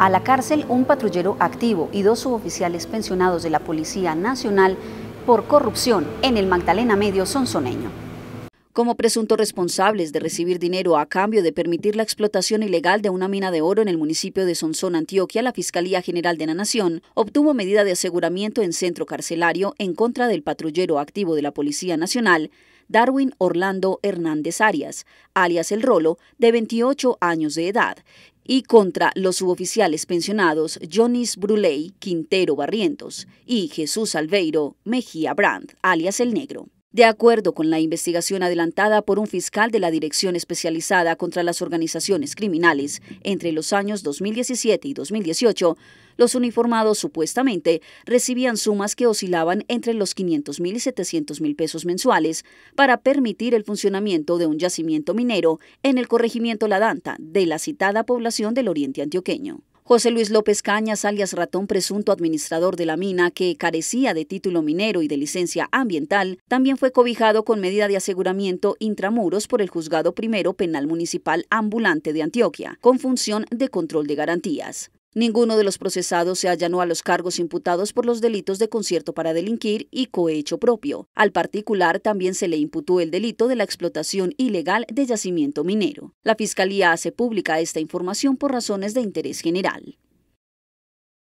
A la cárcel un patrullero activo y dos suboficiales pensionados de la Policía Nacional por corrupción en el Magdalena Medio Sonsoneño. Como presuntos responsables de recibir dinero a cambio de permitir la explotación ilegal de una mina de oro en el municipio de Sonsón, Antioquia, la Fiscalía General de la Nación obtuvo medida de aseguramiento en centro carcelario en contra del patrullero activo de la Policía Nacional, Darwin Orlando Hernández Arias, alias El Rolo, de 28 años de edad, y contra los suboficiales pensionados Jonis Bruley Quintero Barrientos y Jesús Alveiro Mejía Brandt, alias El Negro. De acuerdo con la investigación adelantada por un fiscal de la Dirección Especializada contra las Organizaciones Criminales, entre los años 2017 y 2018, los uniformados supuestamente recibían sumas que oscilaban entre los 500 mil y 700 mil pesos mensuales para permitir el funcionamiento de un yacimiento minero en el corregimiento La Danta de la citada población del Oriente Antioqueño. José Luis López Cañas, alias Ratón, presunto administrador de la mina, que carecía de título minero y de licencia ambiental, también fue cobijado con medida de aseguramiento intramuros por el Juzgado Primero Penal Municipal Ambulante de Antioquia, con función de control de garantías. Ninguno de los procesados se allanó a los cargos imputados por los delitos de concierto para delinquir y cohecho propio. Al particular también se le imputó el delito de la explotación ilegal de yacimiento minero. La Fiscalía hace pública esta información por razones de interés general.